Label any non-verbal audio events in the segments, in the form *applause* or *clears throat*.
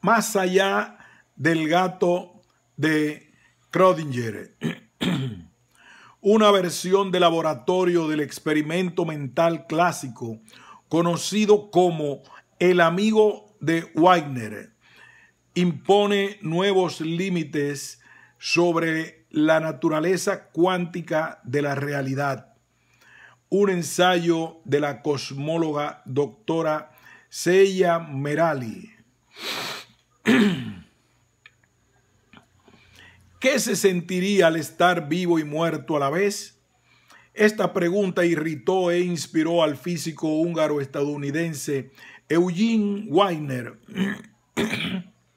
más allá del gato de Schrödinger. *clears throat* Una versión de laboratorio del experimento mental clásico conocido como el amigo de Wagner impone nuevos límites sobre la naturaleza cuántica de la realidad. Un ensayo de la cosmóloga doctora Seya Merali. *clears throat* ¿Qué se sentiría al estar vivo y muerto a la vez? Esta pregunta irritó e inspiró al físico húngaro estadounidense Eugene Weiner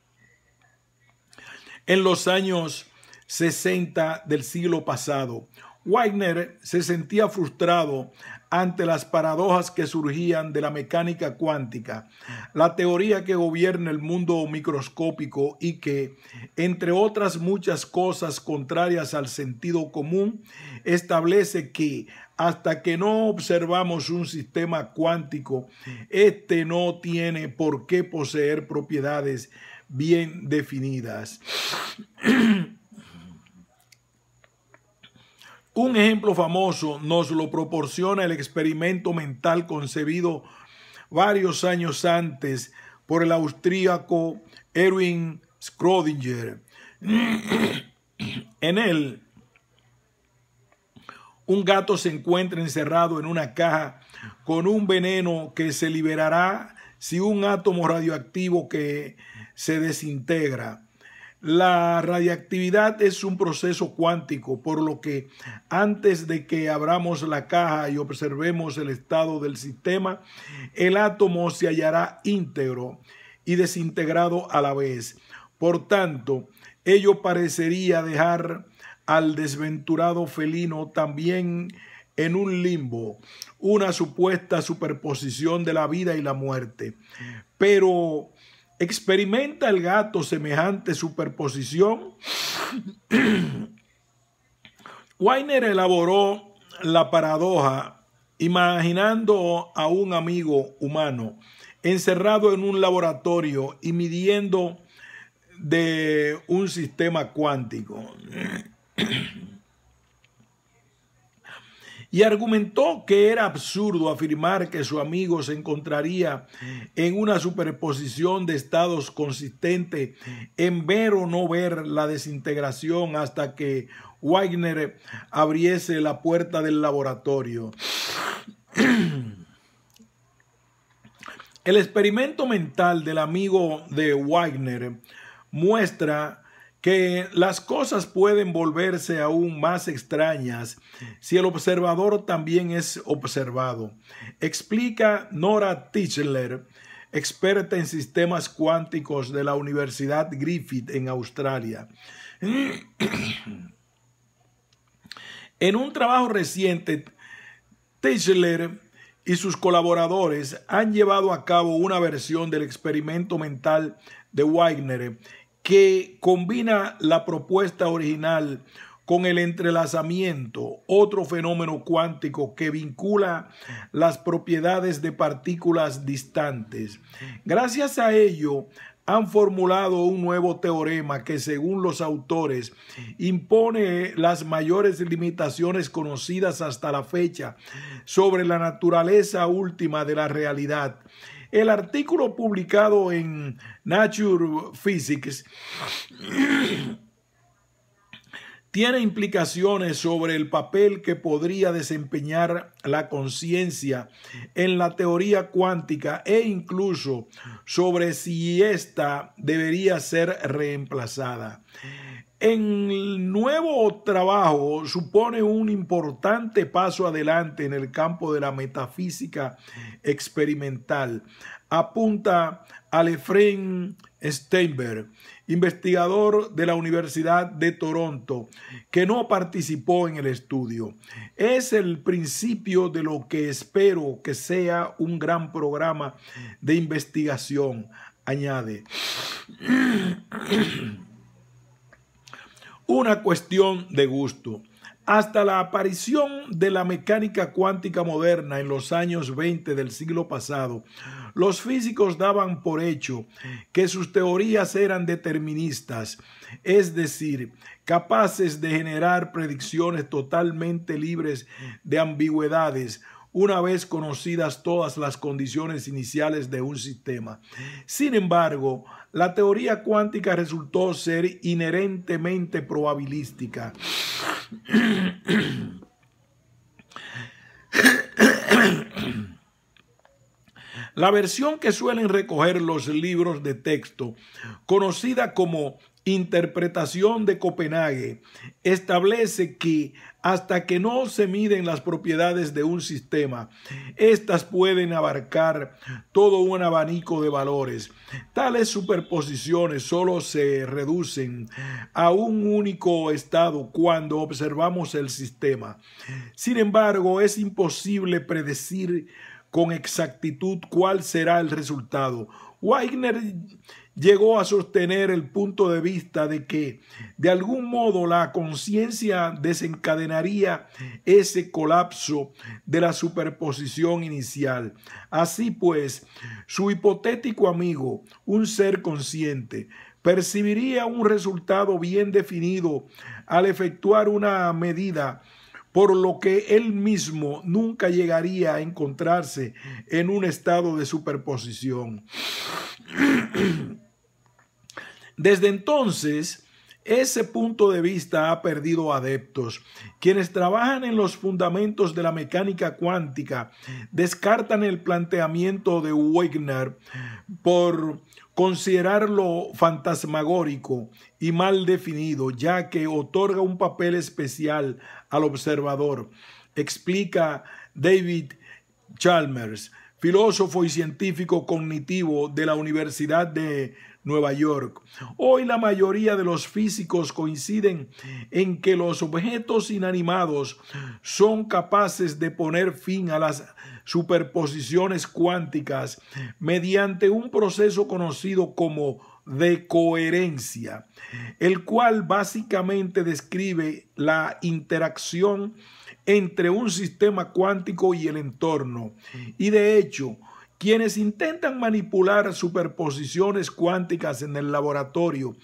*clears throat* en los años 60 del siglo pasado. Wagner se sentía frustrado ante las paradojas que surgían de la mecánica cuántica, la teoría que gobierna el mundo microscópico y que, entre otras muchas cosas contrarias al sentido común, establece que hasta que no observamos un sistema cuántico, éste no tiene por qué poseer propiedades bien definidas. *clears throat* Un ejemplo famoso nos lo proporciona el experimento mental concebido varios años antes por el austríaco Erwin Schrödinger. *clears throat* En él, un gato se encuentra encerrado en una caja con un veneno que se liberará si un átomo radioactivo que se desintegra. La radiactividad es un proceso cuántico, por lo que antes de que abramos la caja y observemos el estado del sistema, el átomo se hallará íntegro y desintegrado a la vez. Por tanto, ello parecería dejar al desventurado felino también en un limbo, una supuesta superposición de la vida y la muerte. Pero ¿Experimenta el gato semejante superposición? Weiner elaboró la paradoja imaginando a un amigo humano encerrado en un laboratorio y midiendo de un sistema cuántico y argumentó que era absurdo afirmar que su amigo se encontraría en una superposición de estados consistente en ver o no ver la desintegración hasta que Wagner abriese la puerta del laboratorio. El experimento mental del amigo de Wagner muestra que las cosas pueden volverse aún más extrañas si el observador también es observado. Explica Nora Tischler, experta en sistemas cuánticos de la Universidad Griffith en Australia. *clears throat* En un trabajo reciente, Tischler y sus colaboradores han llevado a cabo una versión del experimento mental de Wagner que combina la propuesta original con el entrelazamiento, otro fenómeno cuántico que vincula las propiedades de partículas distantes. Gracias a ello, han formulado un nuevo teorema que, según los autores, impone las mayores limitaciones conocidas hasta la fecha sobre la naturaleza última de la realidad el artículo publicado en Nature Physics tiene implicaciones sobre el papel que podría desempeñar la conciencia en la teoría cuántica e incluso sobre si ésta debería ser reemplazada el nuevo trabajo supone un importante paso adelante en el campo de la metafísica experimental, apunta a Efraín Steinberg, investigador de la Universidad de Toronto, que no participó en el estudio. Es el principio de lo que espero que sea un gran programa de investigación, añade. *clears throat* una cuestión de gusto. Hasta la aparición de la mecánica cuántica moderna en los años 20 del siglo pasado, los físicos daban por hecho que sus teorías eran deterministas, es decir, capaces de generar predicciones totalmente libres de ambigüedades, una vez conocidas todas las condiciones iniciales de un sistema. Sin embargo, la teoría cuántica resultó ser inherentemente probabilística. La versión que suelen recoger los libros de texto, conocida como interpretación de Copenhague establece que hasta que no se miden las propiedades de un sistema, éstas pueden abarcar todo un abanico de valores. Tales superposiciones solo se reducen a un único estado cuando observamos el sistema. Sin embargo, es imposible predecir con exactitud cuál será el resultado. Wagner llegó a sostener el punto de vista de que, de algún modo, la conciencia desencadenaría ese colapso de la superposición inicial. Así pues, su hipotético amigo, un ser consciente, percibiría un resultado bien definido al efectuar una medida por lo que él mismo nunca llegaría a encontrarse en un estado de superposición. Desde entonces, ese punto de vista ha perdido adeptos. Quienes trabajan en los fundamentos de la mecánica cuántica descartan el planteamiento de Wegener por considerarlo fantasmagórico y mal definido, ya que otorga un papel especial al observador, explica David Chalmers, filósofo y científico cognitivo de la Universidad de Nueva York. Hoy la mayoría de los físicos coinciden en que los objetos inanimados son capaces de poner fin a las superposiciones cuánticas mediante un proceso conocido como de coherencia, el cual básicamente describe la interacción entre un sistema cuántico y el entorno. Y de hecho, quienes intentan manipular superposiciones cuánticas en el laboratorio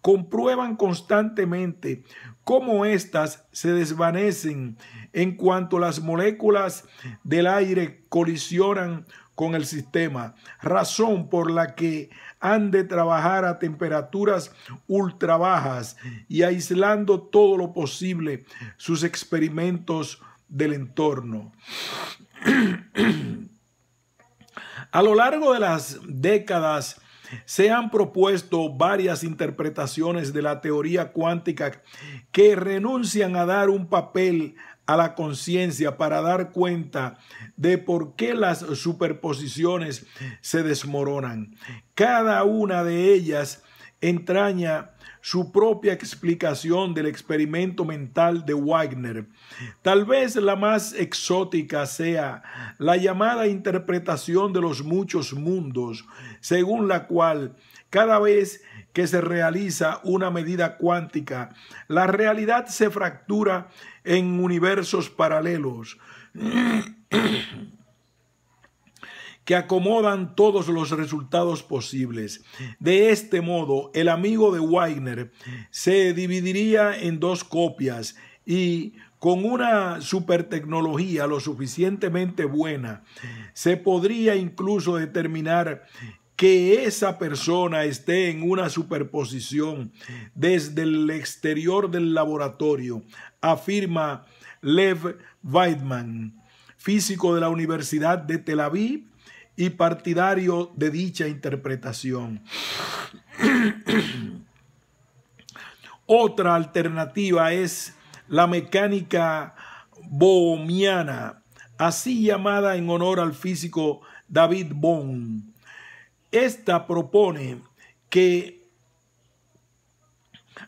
comprueban constantemente cómo éstas se desvanecen en cuanto las moléculas del aire colisionan con el sistema, razón por la que han de trabajar a temperaturas ultra bajas y aislando todo lo posible sus experimentos del entorno. *clears throat* a lo largo de las décadas, se han propuesto varias interpretaciones de la teoría cuántica que renuncian a dar un papel a la conciencia para dar cuenta de por qué las superposiciones se desmoronan. Cada una de ellas entraña su propia explicación del experimento mental de Wagner. Tal vez la más exótica sea la llamada interpretación de los muchos mundos, según la cual cada vez que se realiza una medida cuántica, la realidad se fractura en universos paralelos *clears throat* que acomodan todos los resultados posibles. De este modo, el amigo de Wagner se dividiría en dos copias y con una supertecnología lo suficientemente buena, se podría incluso determinar que esa persona esté en una superposición desde el exterior del laboratorio, afirma Lev Weidman, físico de la Universidad de Tel Aviv y partidario de dicha interpretación. *clears throat* Otra alternativa es la mecánica bohmiana, así llamada en honor al físico David Bohm esta propone que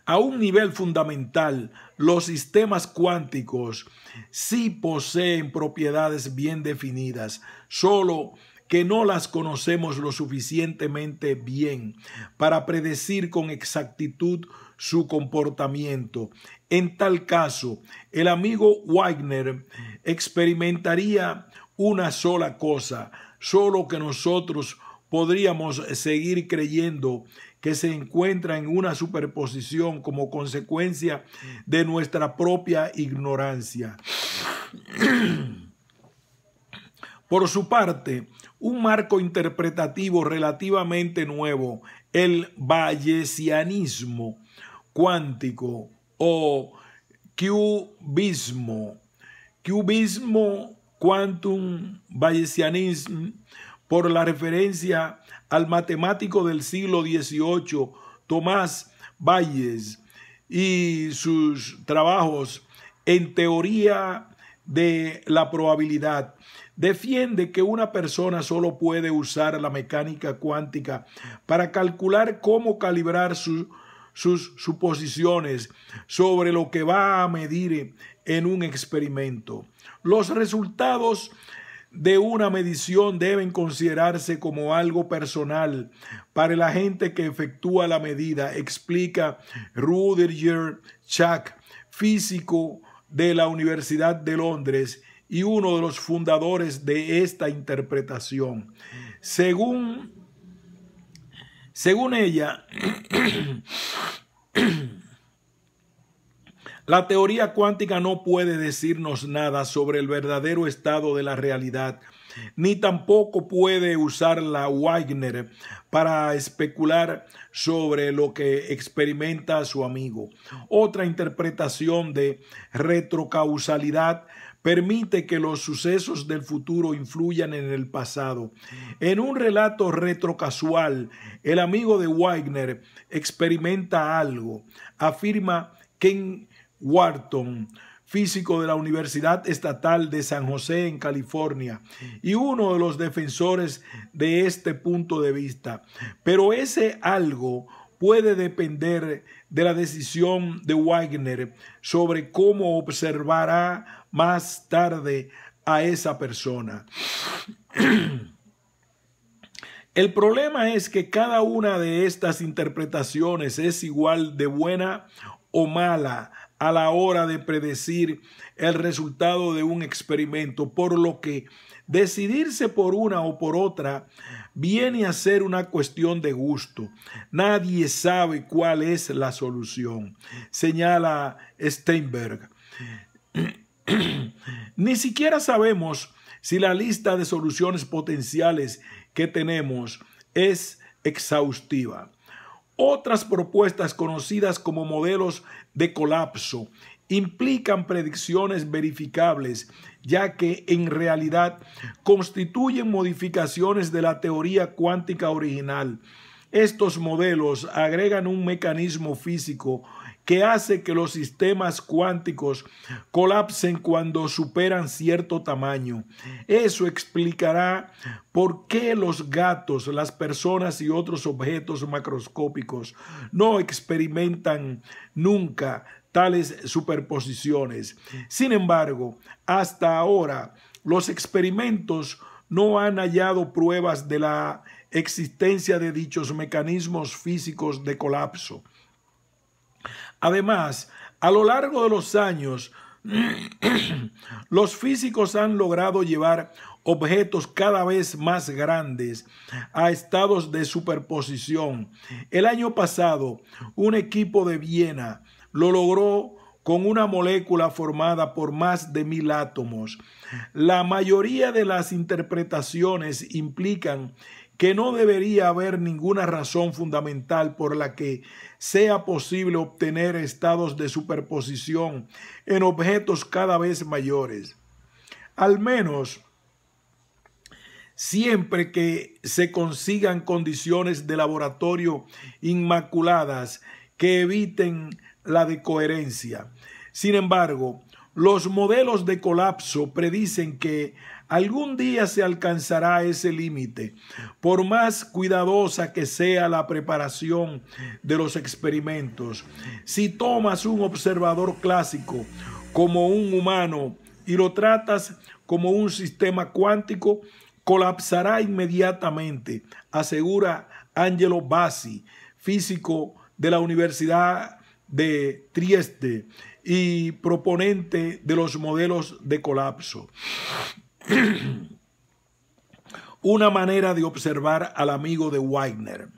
a un nivel fundamental, los sistemas cuánticos sí poseen propiedades bien definidas, solo que no las conocemos lo suficientemente bien para predecir con exactitud su comportamiento. En tal caso, el amigo Wagner experimentaría una sola cosa, solo que nosotros podríamos seguir creyendo que se encuentra en una superposición como consecuencia de nuestra propia ignorancia. *clears throat* Por su parte, un marco interpretativo relativamente nuevo, el bayesianismo cuántico o cubismo, cubismo quantum bayesianismo por la referencia al matemático del siglo XVIII, Tomás Valles, y sus trabajos en teoría de la probabilidad. Defiende que una persona solo puede usar la mecánica cuántica para calcular cómo calibrar sus suposiciones sobre lo que va a medir en un experimento. Los resultados de una medición deben considerarse como algo personal para la gente que efectúa la medida, explica Rudiger Chuck, físico de la Universidad de Londres y uno de los fundadores de esta interpretación. Según, según ella, *clears throat* La teoría cuántica no puede decirnos nada sobre el verdadero estado de la realidad, ni tampoco puede usar la Wagner para especular sobre lo que experimenta su amigo. Otra interpretación de retrocausalidad permite que los sucesos del futuro influyan en el pasado. En un relato retrocasual, el amigo de Wagner experimenta algo, afirma que en Wharton, físico de la Universidad Estatal de San José en California y uno de los defensores de este punto de vista. Pero ese algo puede depender de la decisión de Wagner sobre cómo observará más tarde a esa persona. *clears throat* El problema es que cada una de estas interpretaciones es igual de buena o mala a la hora de predecir el resultado de un experimento, por lo que decidirse por una o por otra viene a ser una cuestión de gusto. Nadie sabe cuál es la solución, señala Steinberg. *clears throat* Ni siquiera sabemos si la lista de soluciones potenciales que tenemos es exhaustiva. Otras propuestas conocidas como modelos de colapso implican predicciones verificables, ya que en realidad constituyen modificaciones de la teoría cuántica original. Estos modelos agregan un mecanismo físico que hace que los sistemas cuánticos colapsen cuando superan cierto tamaño. Eso explicará por qué los gatos, las personas y otros objetos macroscópicos no experimentan nunca tales superposiciones. Sin embargo, hasta ahora los experimentos no han hallado pruebas de la existencia de dichos mecanismos físicos de colapso. Además, a lo largo de los años, *clears throat* los físicos han logrado llevar objetos cada vez más grandes a estados de superposición. El año pasado, un equipo de Viena lo logró con una molécula formada por más de mil átomos. La mayoría de las interpretaciones implican que no debería haber ninguna razón fundamental por la que sea posible obtener estados de superposición en objetos cada vez mayores. Al menos siempre que se consigan condiciones de laboratorio inmaculadas que eviten la decoherencia. Sin embargo, los modelos de colapso predicen que Algún día se alcanzará ese límite. Por más cuidadosa que sea la preparación de los experimentos, si tomas un observador clásico como un humano y lo tratas como un sistema cuántico, colapsará inmediatamente, asegura Angelo Bassi, físico de la Universidad de Trieste y proponente de los modelos de colapso. *clears throat* Una manera de observar al amigo de Wagner.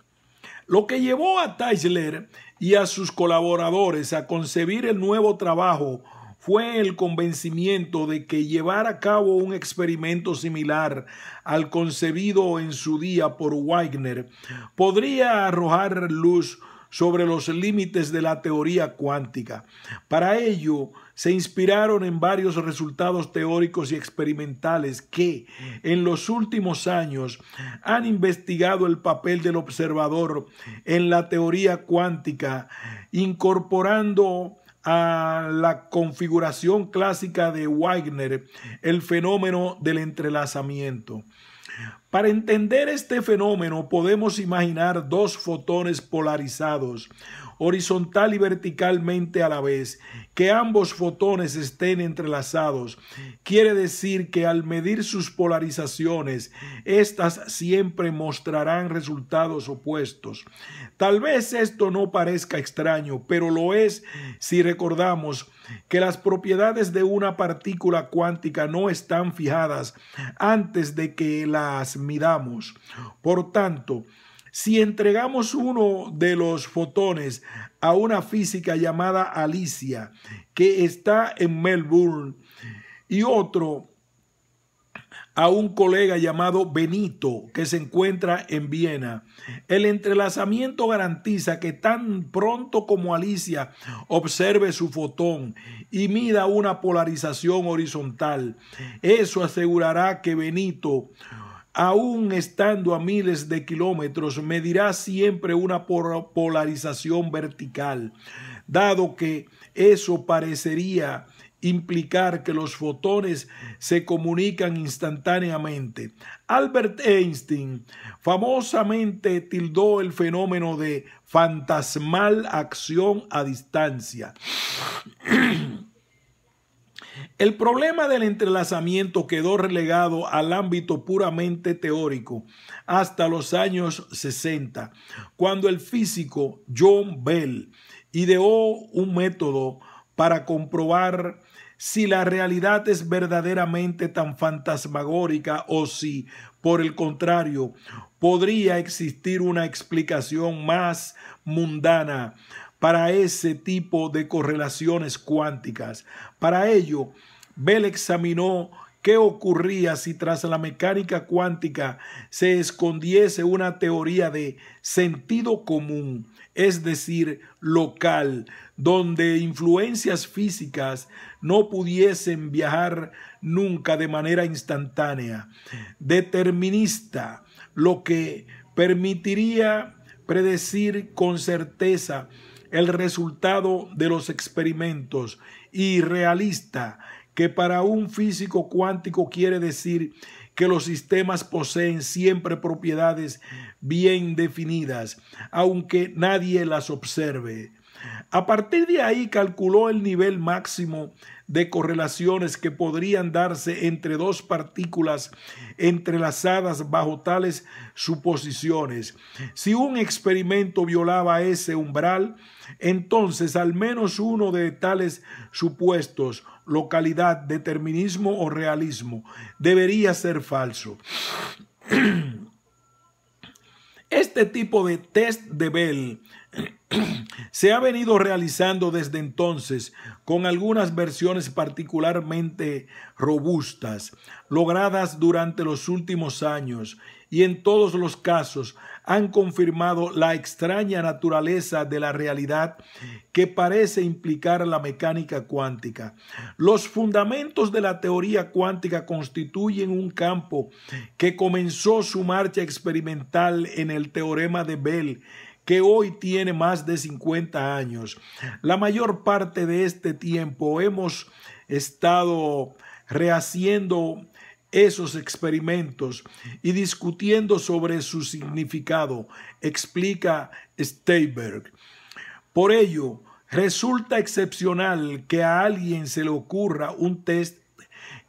Lo que llevó a Teichler y a sus colaboradores a concebir el nuevo trabajo fue el convencimiento de que llevar a cabo un experimento similar al concebido en su día por Wagner podría arrojar luz sobre los límites de la teoría cuántica. Para ello, se inspiraron en varios resultados teóricos y experimentales que, en los últimos años, han investigado el papel del observador en la teoría cuántica, incorporando a la configuración clásica de Wagner el fenómeno del entrelazamiento. Para entender este fenómeno podemos imaginar dos fotones polarizados, horizontal y verticalmente a la vez, que ambos fotones estén entrelazados. Quiere decir que al medir sus polarizaciones, éstas siempre mostrarán resultados opuestos. Tal vez esto no parezca extraño, pero lo es si recordamos que las propiedades de una partícula cuántica no están fijadas antes de que las midamos. Por tanto, si entregamos uno de los fotones a una física llamada Alicia, que está en Melbourne, y otro a un colega llamado Benito, que se encuentra en Viena. El entrelazamiento garantiza que tan pronto como Alicia observe su fotón y mida una polarización horizontal, eso asegurará que Benito aún estando a miles de kilómetros, medirá siempre una polarización vertical, dado que eso parecería implicar que los fotones se comunican instantáneamente. Albert Einstein famosamente tildó el fenómeno de fantasmal acción a distancia. *clears throat* El problema del entrelazamiento quedó relegado al ámbito puramente teórico hasta los años 60, cuando el físico John Bell ideó un método para comprobar si la realidad es verdaderamente tan fantasmagórica o si, por el contrario, podría existir una explicación más mundana para ese tipo de correlaciones cuánticas. Para ello, Bell examinó qué ocurría si tras la mecánica cuántica se escondiese una teoría de sentido común, es decir, local, donde influencias físicas no pudiesen viajar nunca de manera instantánea, determinista, lo que permitiría predecir con certeza el resultado de los experimentos y realista, que para un físico cuántico quiere decir que los sistemas poseen siempre propiedades bien definidas, aunque nadie las observe. A partir de ahí calculó el nivel máximo de correlaciones que podrían darse entre dos partículas entrelazadas bajo tales suposiciones. Si un experimento violaba ese umbral, entonces al menos uno de tales supuestos, localidad, determinismo o realismo, debería ser falso. *clears throat* Este tipo de test de Bell *clears throat* se ha venido realizando desde entonces con algunas versiones particularmente robustas, logradas durante los últimos años y en todos los casos han confirmado la extraña naturaleza de la realidad que parece implicar la mecánica cuántica. Los fundamentos de la teoría cuántica constituyen un campo que comenzó su marcha experimental en el teorema de Bell que hoy tiene más de 50 años. La mayor parte de este tiempo hemos estado rehaciendo esos experimentos y discutiendo sobre su significado, explica Steinberg. Por ello, resulta excepcional que a alguien se le ocurra un test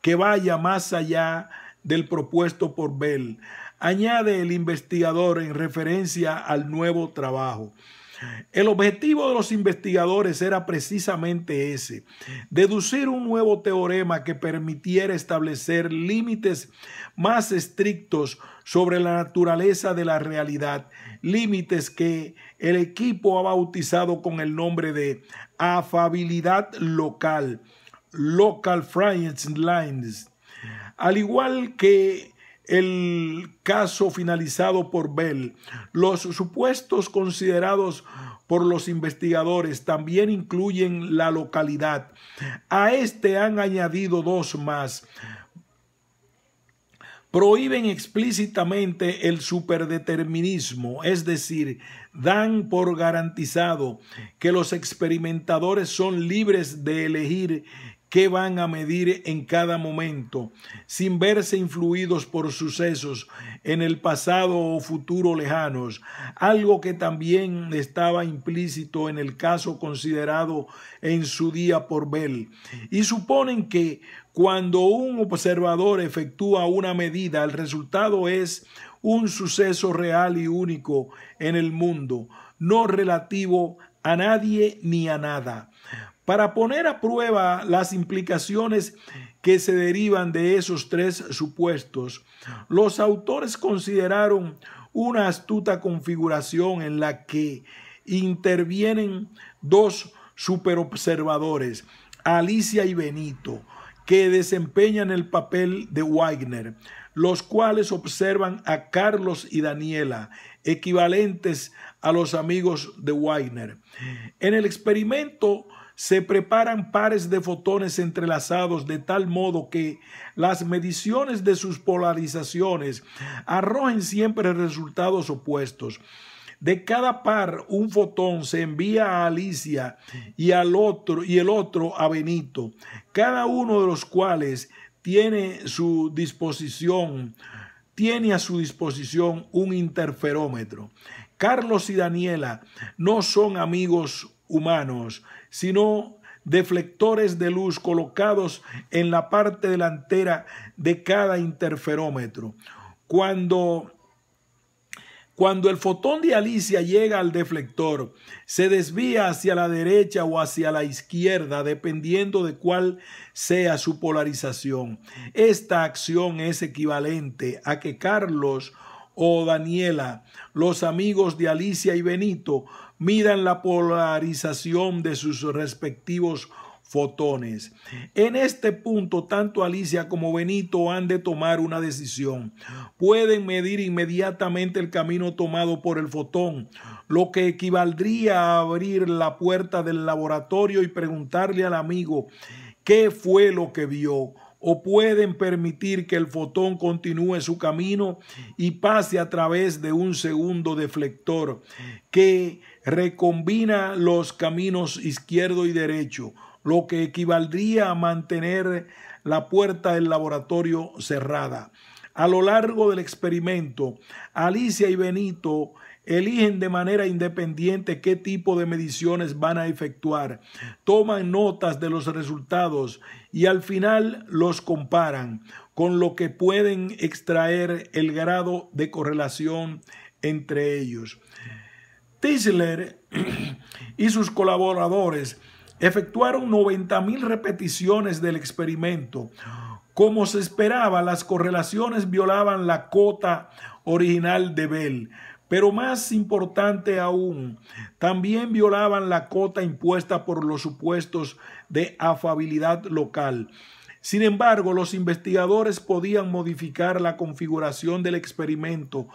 que vaya más allá del propuesto por Bell añade el investigador en referencia al nuevo trabajo. El objetivo de los investigadores era precisamente ese, deducir un nuevo teorema que permitiera establecer límites más estrictos sobre la naturaleza de la realidad, límites que el equipo ha bautizado con el nombre de afabilidad local, local friends lines. Al igual que el caso finalizado por Bell. Los supuestos considerados por los investigadores también incluyen la localidad. A este han añadido dos más. Prohíben explícitamente el superdeterminismo, es decir, dan por garantizado que los experimentadores son libres de elegir que van a medir en cada momento, sin verse influidos por sucesos en el pasado o futuro lejanos, algo que también estaba implícito en el caso considerado en su día por Bell, y suponen que cuando un observador efectúa una medida, el resultado es un suceso real y único en el mundo, no relativo a nadie ni a nada para poner a prueba las implicaciones que se derivan de esos tres supuestos, los autores consideraron una astuta configuración en la que intervienen dos superobservadores, Alicia y Benito, que desempeñan el papel de Wagner, los cuales observan a Carlos y Daniela, equivalentes a los amigos de Wagner. En el experimento, se preparan pares de fotones entrelazados de tal modo que las mediciones de sus polarizaciones arrojen siempre resultados opuestos. De cada par, un fotón se envía a Alicia y al otro y el otro a Benito, cada uno de los cuales tiene su disposición tiene a su disposición un interferómetro. Carlos y Daniela no son amigos humanos, sino deflectores de luz colocados en la parte delantera de cada interferómetro. Cuando, cuando el fotón de Alicia llega al deflector, se desvía hacia la derecha o hacia la izquierda, dependiendo de cuál sea su polarización. Esta acción es equivalente a que Carlos o oh Daniela, los amigos de Alicia y Benito miran la polarización de sus respectivos fotones. En este punto, tanto Alicia como Benito han de tomar una decisión. Pueden medir inmediatamente el camino tomado por el fotón, lo que equivaldría a abrir la puerta del laboratorio y preguntarle al amigo qué fue lo que vio o pueden permitir que el fotón continúe su camino y pase a través de un segundo deflector que recombina los caminos izquierdo y derecho, lo que equivaldría a mantener la puerta del laboratorio cerrada. A lo largo del experimento, Alicia y Benito eligen de manera independiente qué tipo de mediciones van a efectuar, toman notas de los resultados y al final los comparan con lo que pueden extraer el grado de correlación entre ellos. Tisler *clears throat* y sus colaboradores efectuaron 90.000 repeticiones del experimento. Como se esperaba, las correlaciones violaban la cota original de Bell. Pero más importante aún, también violaban la cota impuesta por los supuestos de afabilidad local. Sin embargo, los investigadores podían modificar la configuración del experimento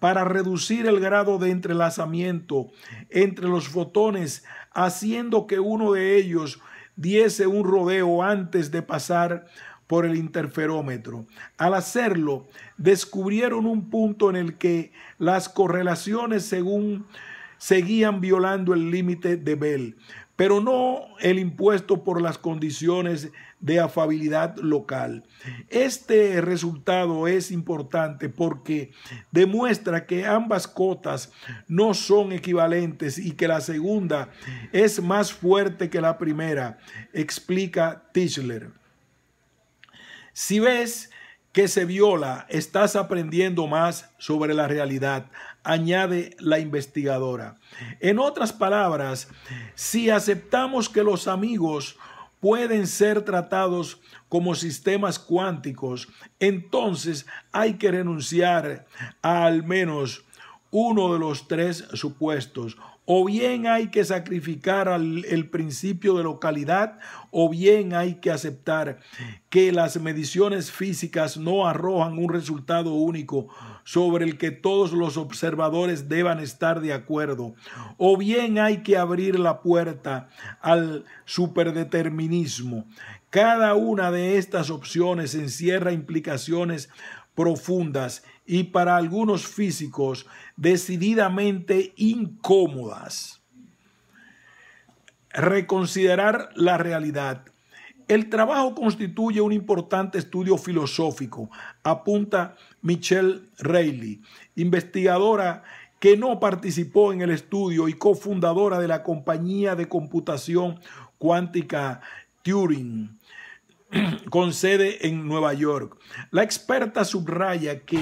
para reducir el grado de entrelazamiento entre los fotones, haciendo que uno de ellos diese un rodeo antes de pasar por el interferómetro. Al hacerlo, descubrieron un punto en el que las correlaciones según seguían violando el límite de Bell, pero no el impuesto por las condiciones de afabilidad local. Este resultado es importante porque demuestra que ambas cotas no son equivalentes y que la segunda es más fuerte que la primera, explica Tischler. Si ves que se viola, estás aprendiendo más sobre la realidad, añade la investigadora. En otras palabras, si aceptamos que los amigos pueden ser tratados como sistemas cuánticos, entonces hay que renunciar a al menos uno de los tres supuestos o bien hay que sacrificar al, el principio de localidad, o bien hay que aceptar que las mediciones físicas no arrojan un resultado único sobre el que todos los observadores deban estar de acuerdo, o bien hay que abrir la puerta al superdeterminismo. Cada una de estas opciones encierra implicaciones profundas y para algunos físicos decididamente incómodas. Reconsiderar la realidad. El trabajo constituye un importante estudio filosófico, apunta Michelle Reilly, investigadora que no participó en el estudio y cofundadora de la compañía de computación cuántica Turing, con sede en Nueva York. La experta subraya que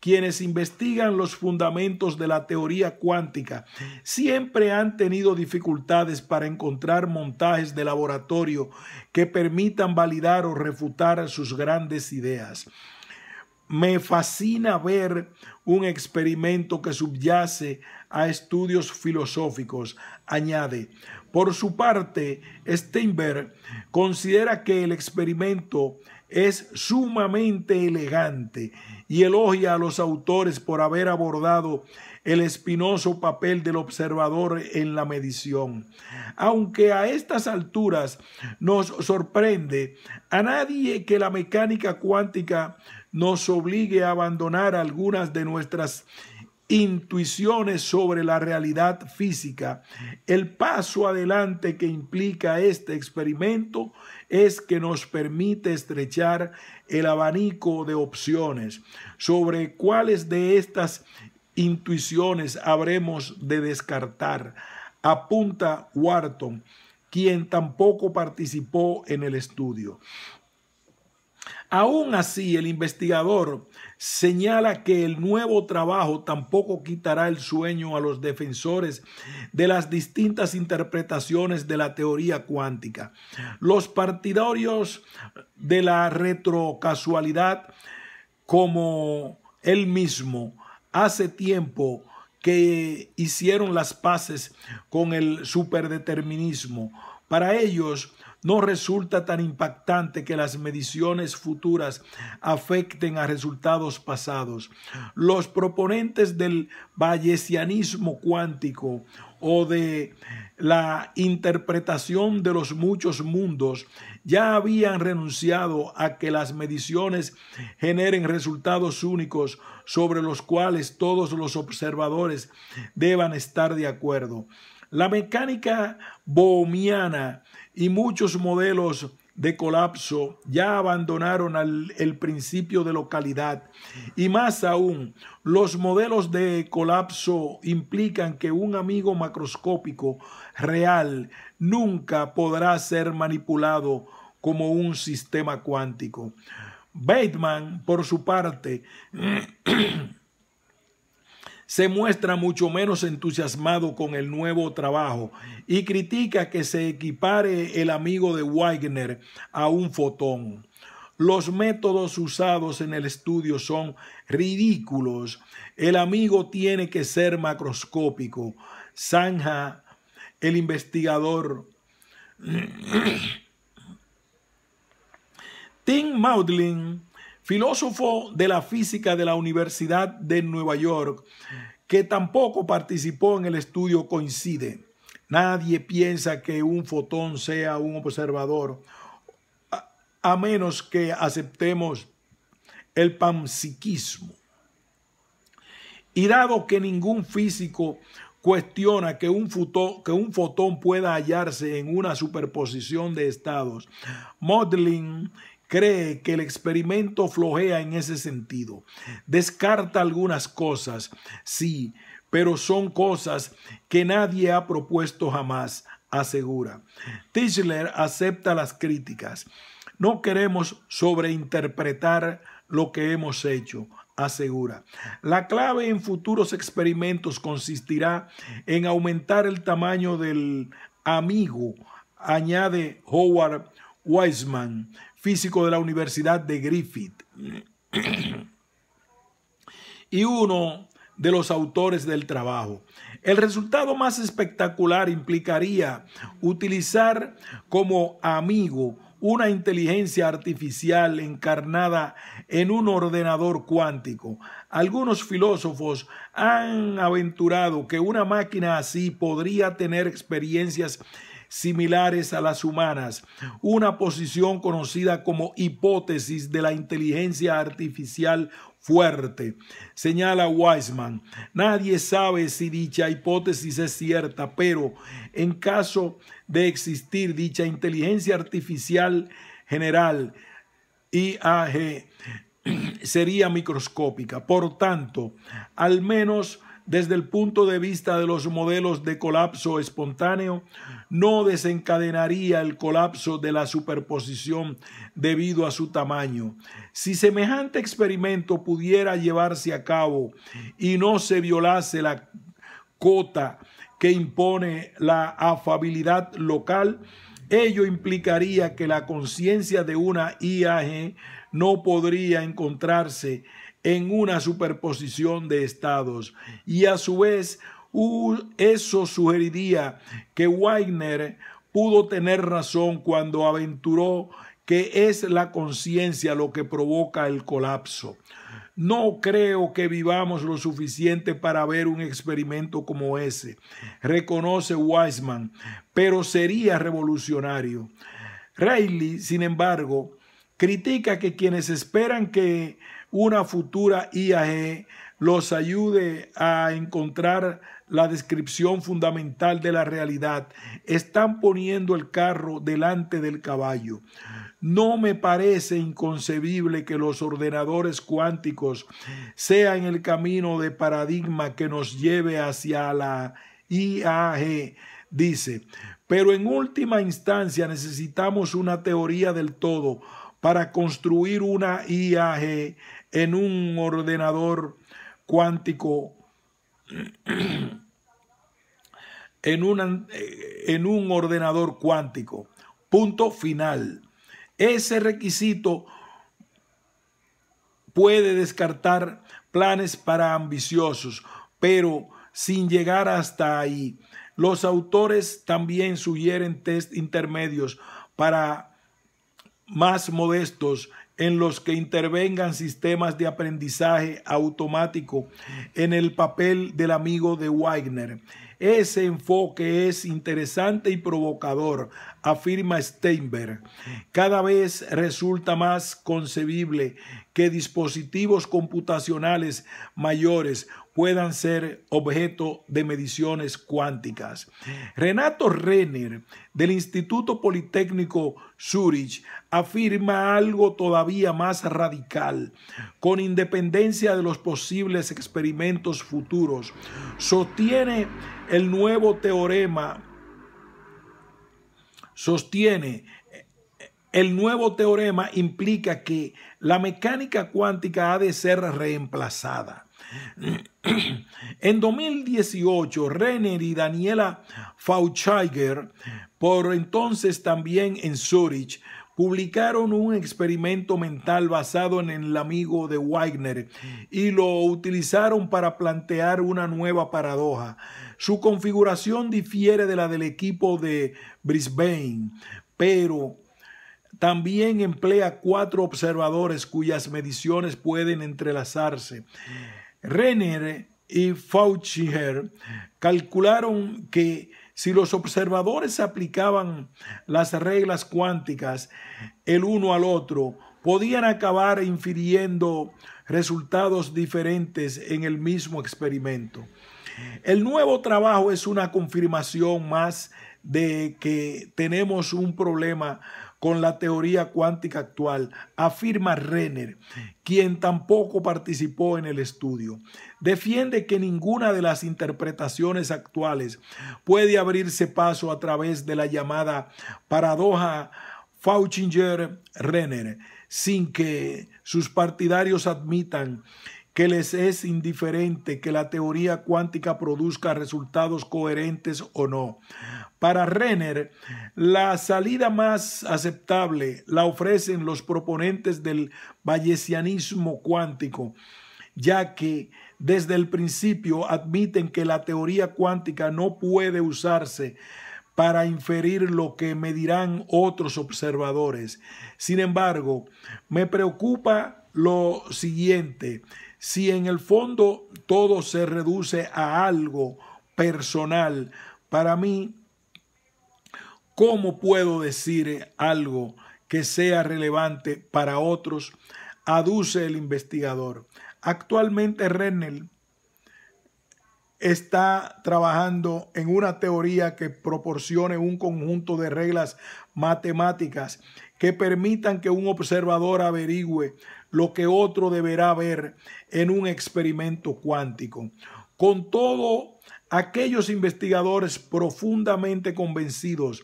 quienes investigan los fundamentos de la teoría cuántica siempre han tenido dificultades para encontrar montajes de laboratorio que permitan validar o refutar sus grandes ideas. Me fascina ver un experimento que subyace a estudios filosóficos, añade. Por su parte, Steinberg considera que el experimento es sumamente elegante y elogia a los autores por haber abordado el espinoso papel del observador en la medición. Aunque a estas alturas nos sorprende a nadie que la mecánica cuántica nos obligue a abandonar algunas de nuestras intuiciones sobre la realidad física, el paso adelante que implica este experimento es que nos permite estrechar el abanico de opciones sobre cuáles de estas intuiciones habremos de descartar, apunta Wharton, quien tampoco participó en el estudio. Aún así, el investigador señala que el nuevo trabajo tampoco quitará el sueño a los defensores de las distintas interpretaciones de la teoría cuántica. Los partidarios de la retrocasualidad, como él mismo, hace tiempo que hicieron las paces con el superdeterminismo. Para ellos, no resulta tan impactante que las mediciones futuras afecten a resultados pasados. Los proponentes del bayesianismo cuántico o de la interpretación de los muchos mundos ya habían renunciado a que las mediciones generen resultados únicos sobre los cuales todos los observadores deban estar de acuerdo. La mecánica bohmiana y muchos modelos de colapso ya abandonaron el principio de localidad. Y más aún, los modelos de colapso implican que un amigo macroscópico real nunca podrá ser manipulado como un sistema cuántico. Bateman, por su parte, *clears throat* se muestra mucho menos entusiasmado con el nuevo trabajo y critica que se equipare el amigo de Wagner a un fotón. Los métodos usados en el estudio son ridículos. El amigo tiene que ser macroscópico. Sanja, el investigador. *clears throat* Tim Maudlin filósofo de la física de la Universidad de Nueva York, que tampoco participó en el estudio, coincide. Nadie piensa que un fotón sea un observador, a, menos que aceptemos el panpsiquismo. Y dado que ningún físico cuestiona que un, que un, fotón pueda hallarse en una superposición de estados, Modlin cree que el experimento flojea en ese sentido. Descarta algunas cosas, sí, pero son cosas que nadie ha propuesto jamás, asegura. Tischler acepta las críticas. No queremos sobreinterpretar lo que hemos hecho, asegura. La clave en futuros experimentos consistirá en aumentar el tamaño del amigo, añade Howard Weisman, físico de la Universidad de Griffith y uno de los autores del trabajo. El resultado más espectacular implicaría utilizar como amigo una inteligencia artificial encarnada en un ordenador cuántico. Algunos filósofos han aventurado que una máquina así podría tener experiencias similares a las humanas, una posición conocida como hipótesis de la inteligencia artificial fuerte. Señala Wiseman, nadie sabe si dicha hipótesis es cierta, pero en caso de existir dicha inteligencia artificial general, IAG, *clears throat* sería microscópica. Por tanto, al menos desde el punto de vista de los modelos de colapso espontáneo, no desencadenaría el colapso de la superposición debido a su tamaño. Si semejante experimento pudiera llevarse a cabo y no se violase la cota que impone la afabilidad local, ello implicaría que la conciencia de una IAG no podría encontrarse en una superposición de estados y a su vez eso sugeriría que Wagner pudo tener razón cuando aventuró que es la conciencia lo que provoca el colapso. No creo que vivamos lo suficiente para ver un experimento como ese, reconoce Weisman, pero sería revolucionario. Rayleigh, sin embargo, critica que quienes esperan que una futura IAG e los ayude a encontrar la descripción fundamental de la realidad. Están poniendo el carro delante del caballo. No me parece inconcebible que los ordenadores cuánticos sean el camino de paradigma que nos lleve hacia la IAG, e, dice. Pero en última instancia necesitamos una teoría del todo para construir una IAG e en un ordenador cuántico, en, eh, en un ordenador cuántico. Punto final. Ese requisito puede descartar planes para ambiciosos, pero sin llegar hasta ahí. Los autores también sugieren test intermedios para más modestos en los que intervengan sistemas de aprendizaje automático en el papel del amigo de Wagner. Ese enfoque es interesante y provocador, afirma Steinberg, cada vez resulta más concebible que dispositivos computacionales mayores puedan ser objeto de mediciones cuánticas. Renato Renner, del Instituto Politécnico Zurich, afirma algo todavía más radical. Con independencia de los posibles experimentos futuros, sostiene el nuevo teorema sostiene eh, el nuevo teorema implica que la mecánica cuántica ha de ser reemplazada. En 2018, Renner y Daniela Fauchiger, por entonces también en Zurich, publicaron un experimento mental basado en el amigo de Wagner y lo utilizaron para plantear una nueva paradoja. Su configuración difiere de la del equipo de Brisbane, pero también emplea cuatro observadores cuyas mediciones pueden entrelazarse. Renner y Fauchier calcularon que si los observadores aplicaban las reglas cuánticas el uno al otro, podían acabar infiriendo resultados diferentes en el mismo experimento. El nuevo trabajo es una confirmación más de que tenemos un problema con la teoría cuántica actual, afirma Renner, quien tampoco participó en el estudio. Defiende que ninguna de las interpretaciones actuales puede abrirse paso a través de la llamada paradoja Fauchinger-Renner, sin que sus partidarios admitan que les es indiferente que la teoría cuántica produzca resultados coherentes o no. Para Renner, la salida más aceptable la ofrecen los proponentes del bayesianismo cuántico, ya que desde el principio admiten que la teoría cuántica no puede usarse para inferir lo que me dirán otros observadores. Sin embargo, me preocupa lo siguiente, si en el fondo todo se reduce a algo personal, para mí, ¿cómo puedo decir algo que sea relevante para otros? Aduce el investigador. Actualmente Rennell está trabajando en una teoría que proporcione un conjunto de reglas matemáticas que permitan que un observador averigüe lo que otro deberá ver en un experimento cuántico. Con todo, aquellos investigadores profundamente convencidos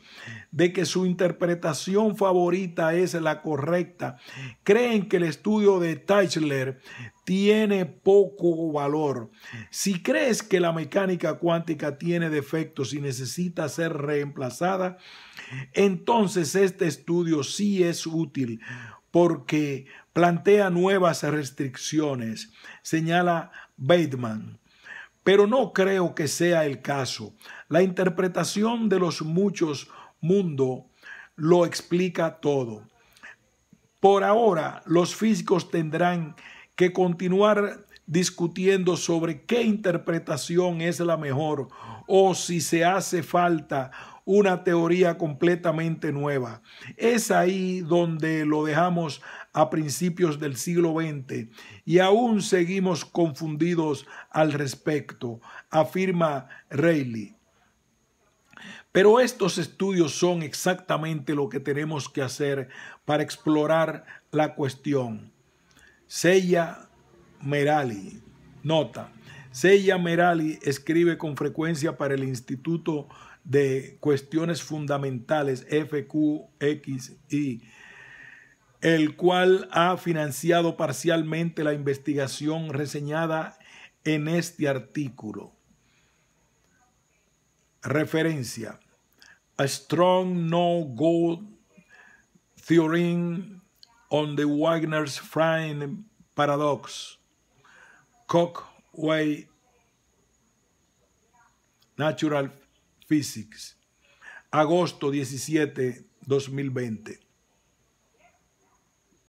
de que su interpretación favorita es la correcta, creen que el estudio de Teichler tiene poco valor. Si crees que la mecánica cuántica tiene defectos y necesita ser reemplazada, entonces este estudio sí es útil porque plantea nuevas restricciones, señala Bateman. Pero no creo que sea el caso. La interpretación de los muchos mundos lo explica todo. Por ahora, los físicos tendrán que continuar discutiendo sobre qué interpretación es la mejor o si se hace falta una teoría completamente nueva. Es ahí donde lo dejamos a principios del siglo XX y aún seguimos confundidos al respecto, afirma Rayleigh. Pero estos estudios son exactamente lo que tenemos que hacer para explorar la cuestión. Seya Merali, nota, Seya Merali escribe con frecuencia para el Instituto de cuestiones fundamentales, FQXI, el cual ha financiado parcialmente la investigación reseñada en este artículo. Referencia. A strong no-go theorem on the Wagner's Frame paradox. Cockway natural Physics, agosto 17, 2020.